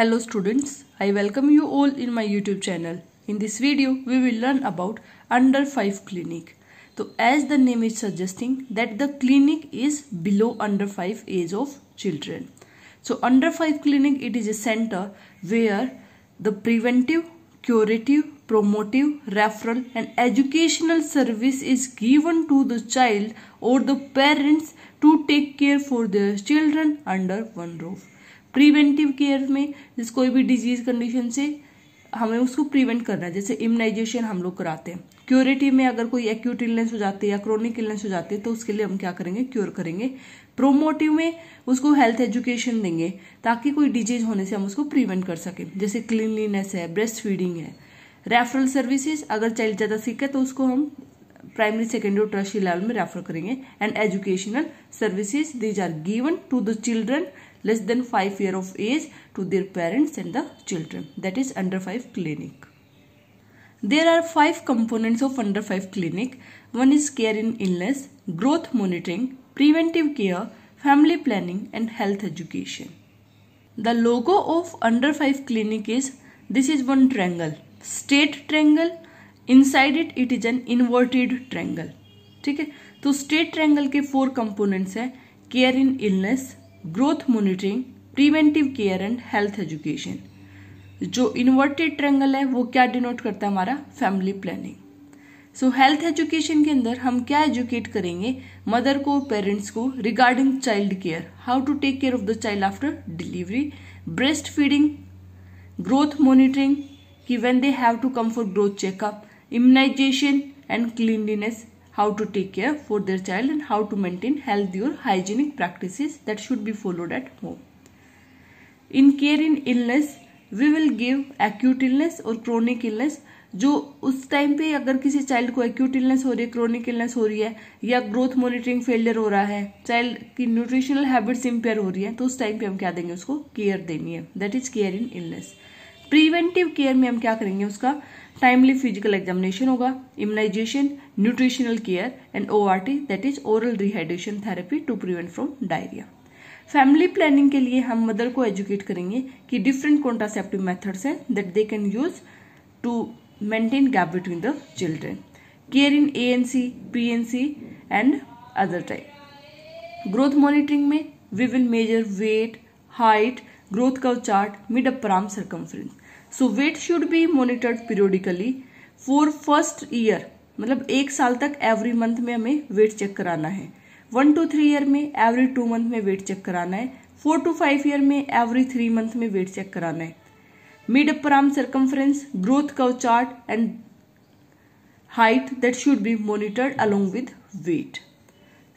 Hello students, I welcome you all in my YouTube channel. In this video, we will learn about under 5 clinic. So as the name is suggesting that the clinic is below under 5 age of children. So under 5 clinic it is a center where the preventive, curative, promotive, referral and educational service is given to the child or the parents to take care for their children under one roof. Preventive care में जैसे कोई भी disease condition से हमें उसको prevent करना है जैसे इम्यूनाइजेशन हम लोग कराते हैं क्यूरेटिव में अगर कोई एक्यूट इलनेस हो जाती है या क्रोनिक इलनेस हो जाती है तो उसके लिए हम क्या करेंगे क्योर करेंगे प्रोमोटिव में उसको हेल्थ एजुकेशन देंगे ताकि कोई डिजीज होने से हम उसको प्रिवेंट कर सकें जैसे क्लीनलीनेस है ब्रेस्ट फीडिंग है रेफरल सर्विसेज अगर चाइल्ड ज़्यादा सीखे है तो उसको हम प्राइमरी सेकेंडरी और ट्रस्टी लेवल में रेफर करेंगे and educational services these are given to the children less than 5 year of age to their parents and the children that is under 5 clinic there are five components of under 5 clinic one is care in illness growth monitoring preventive care family planning and health education the logo of under 5 clinic is this is one triangle state triangle inside it it is an inverted triangle ठीक है तो state triangle के four components हैं care in illness growth monitoring preventive care and health education जो inverted triangle है वो क्या denote करता है हमारा family planning so health education के अंदर हम क्या एजुकेट करेंगे मदर को पेरेंट्स को regarding child care how to take care of the child after delivery breast feeding growth monitoring कि when they have to come for growth checkup immunisation and cleanliness how to take care for their child and how to maintain healthy or hygienic practices that should be followed at home. In care in illness, we will give acute illness और chronic illness जो उस time पे अगर किसी child को acute illness हो रही है क्रोनिक इलनेस हो रही है या ग्रोथ मॉनिटरिंग फेलियर हो रहा है चाइल्ड की न्यूट्रिशनल हैबिट्स इम्पेयर हो रही है तो उस टाइम पे हम क्या देंगे उसको केयर देनी है that is care in illness preventive care में हम क्या करेंगे उसका टाइमली फिजिकल एग्जामिनेशन होगा immunisation nutritional care and O that is oral rehydration therapy to prevent from diarrhoea family planning के लिए हम मदर को एजुकेट करेंगे कि डिफरेंट कॉन्ट्रासेप्टिव मेथड्स हैं that they can use to children care in A N C P N C and other type growth monitoring में we will measure weight height growth curve chart mid upper circum circumference so weight should be monitored periodically for first year मतलब एक साल तक every month में हमें wait check कराना है one two three year में एवरी टू मंथ में वेट चेक कराना है फोर टू फाइव ईयर में एवरी थ्री मंथ में वेट चेक कराना है mid upper arm circumference growth curve chart and height that should be monitored along with weight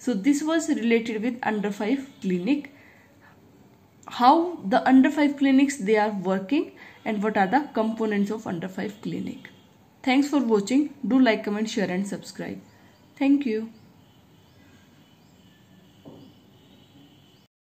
so this was related with under five clinic how the under 5 clinics they are working and what are the components of under 5 clinic. Thanks for watching. Do like, comment, share and subscribe. Thank you.